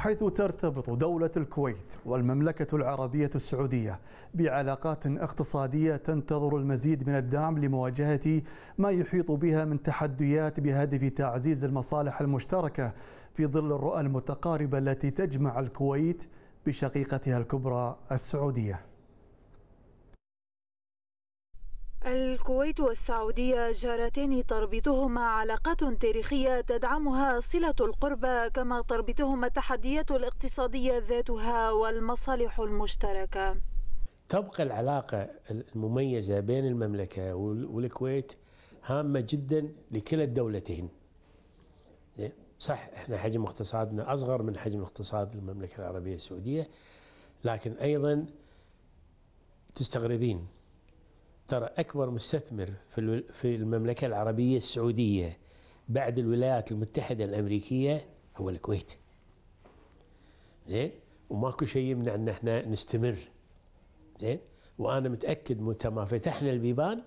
حيث ترتبط دولة الكويت والمملكة العربية السعودية بعلاقات اقتصادية تنتظر المزيد من الدعم لمواجهة ما يحيط بها من تحديات بهدف تعزيز المصالح المشتركة في ظل الرؤى المتقاربة التي تجمع الكويت بشقيقتها الكبرى السعوديه الكويت والسعودية جارتان تربطهما علاقات تاريخية تدعمها صلة القربة كما تربطهما التحديات الاقتصادية ذاتها والمصالح المشتركة تبقى العلاقة المميزة بين المملكة والكويت هامة جدا لكلا الدولتين صح احنا حجم اقتصادنا أصغر من حجم اقتصاد المملكة العربية السعودية لكن أيضا تستغربين ترى أكبر مستثمر في في المملكة العربية السعودية بعد الولايات المتحدة الأمريكية هو الكويت زين وماكو شيء يمنع ان احنا نستمر زين وانا متاكد متى ما فتحنا البيبان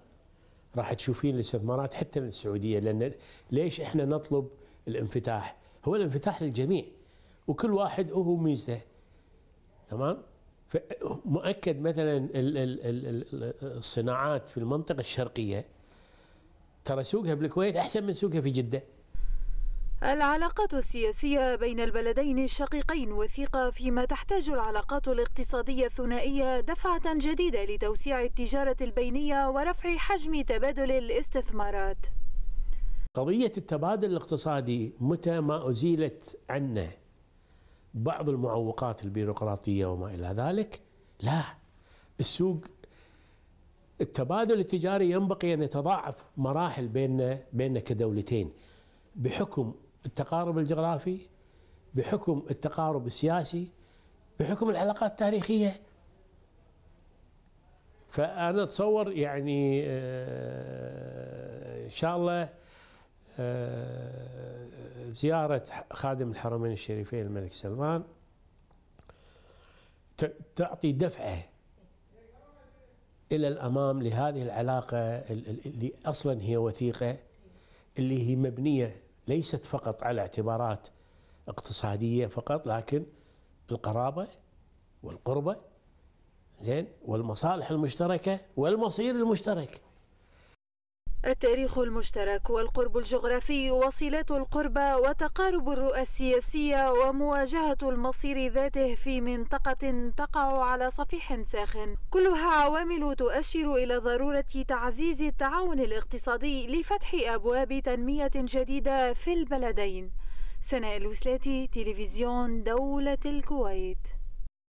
راح تشوفين الاستثمارات حتى من السعوديه لان ليش احنا نطلب الانفتاح؟ هو الانفتاح للجميع وكل واحد هو ميزته تمام؟ مؤكد مثلا الصناعات في المنطقة الشرقية ترى سوقها بالكويت أحسن من سوقها في جدة العلاقات السياسية بين البلدين الشقيقين وثيقة فيما تحتاج العلاقات الاقتصادية الثنائية دفعة جديدة لتوسيع التجارة البينية ورفع حجم تبادل الاستثمارات قضية التبادل الاقتصادي متى ما أزيلت عنا بعض المعوقات البيروقراطيه وما الى ذلك لا السوق التبادل التجاري ينبغي ان يتضاعف مراحل بيننا بيننا كدولتين بحكم التقارب الجغرافي بحكم التقارب السياسي بحكم العلاقات التاريخيه فانا اتصور يعني آه، ان شاء الله آه، زيارة خادم الحرمين الشريفين الملك سلمان تعطي دفعة إلى الأمام لهذه العلاقة اللي أصلا هي وثيقة اللي هي مبنية ليست فقط على اعتبارات اقتصادية فقط لكن القرابة والقربة زين والمصالح المشتركة والمصير المشترك التاريخ المشترك والقرب الجغرافي وصلات القربة وتقارب الرؤى السياسية ومواجهة المصير ذاته في منطقة تقع على صفيح ساخن كلها عوامل تؤشر إلى ضرورة تعزيز التعاون الاقتصادي لفتح أبواب تنمية جديدة في البلدين سناء الوسلاتي تلفزيون دولة الكويت